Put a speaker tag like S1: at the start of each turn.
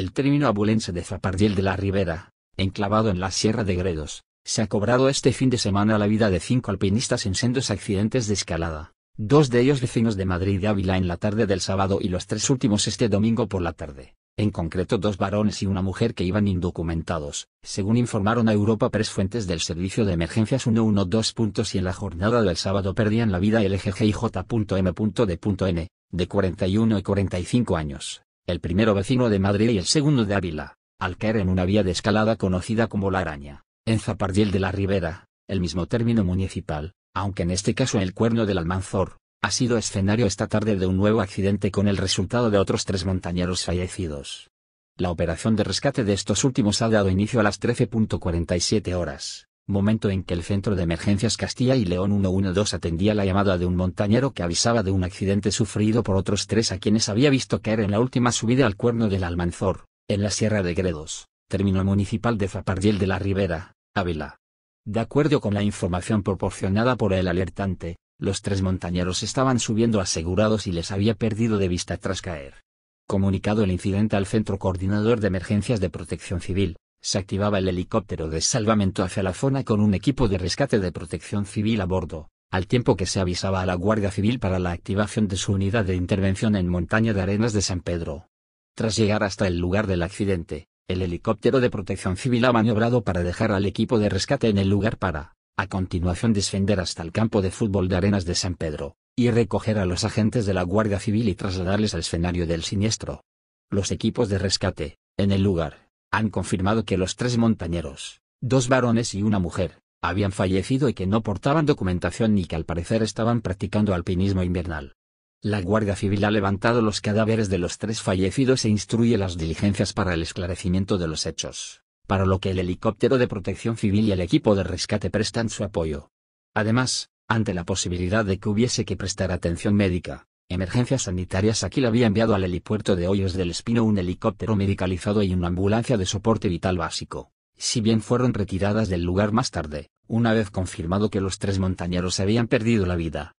S1: El término abulense de Zapardiel de la Ribera, enclavado en la Sierra de Gredos, se ha cobrado este fin de semana la vida de cinco alpinistas en sendos accidentes de escalada, dos de ellos vecinos de Madrid y Ávila en la tarde del sábado y los tres últimos este domingo por la tarde, en concreto dos varones y una mujer que iban indocumentados, según informaron a Europa Press fuentes del Servicio de Emergencias 112. Y en la jornada del sábado perdían la vida el n. de 41 y 45 años el primero vecino de Madrid y el segundo de Ávila, al caer en una vía de escalada conocida como La Araña, en Zapardiel de la Ribera, el mismo término municipal, aunque en este caso el cuerno del Almanzor, ha sido escenario esta tarde de un nuevo accidente con el resultado de otros tres montañeros fallecidos. La operación de rescate de estos últimos ha dado inicio a las 13.47 horas momento en que el Centro de Emergencias Castilla y León 112 atendía la llamada de un montañero que avisaba de un accidente sufrido por otros tres a quienes había visto caer en la última subida al cuerno del Almanzor, en la Sierra de Gredos, término municipal de Zapardiel de la Ribera, Ávila. De acuerdo con la información proporcionada por el alertante, los tres montañeros estaban subiendo asegurados y les había perdido de vista tras caer. Comunicado el incidente al Centro Coordinador de Emergencias de Protección Civil, se activaba el helicóptero de salvamento hacia la zona con un equipo de rescate de protección civil a bordo, al tiempo que se avisaba a la Guardia Civil para la activación de su unidad de intervención en Montaña de Arenas de San Pedro. Tras llegar hasta el lugar del accidente, el helicóptero de protección civil ha maniobrado para dejar al equipo de rescate en el lugar para, a continuación, descender hasta el campo de fútbol de Arenas de San Pedro, y recoger a los agentes de la Guardia Civil y trasladarles al escenario del siniestro. Los equipos de rescate, en el lugar, han confirmado que los tres montañeros, dos varones y una mujer, habían fallecido y que no portaban documentación ni que al parecer estaban practicando alpinismo invernal. La Guardia Civil ha levantado los cadáveres de los tres fallecidos e instruye las diligencias para el esclarecimiento de los hechos, para lo que el helicóptero de protección civil y el equipo de rescate prestan su apoyo. Además, ante la posibilidad de que hubiese que prestar atención médica, Emergencias sanitarias aquí le había enviado al helipuerto de Hoyos del Espino un helicóptero medicalizado y una ambulancia de soporte vital básico, si bien fueron retiradas del lugar más tarde, una vez confirmado que los tres montañeros habían perdido la vida.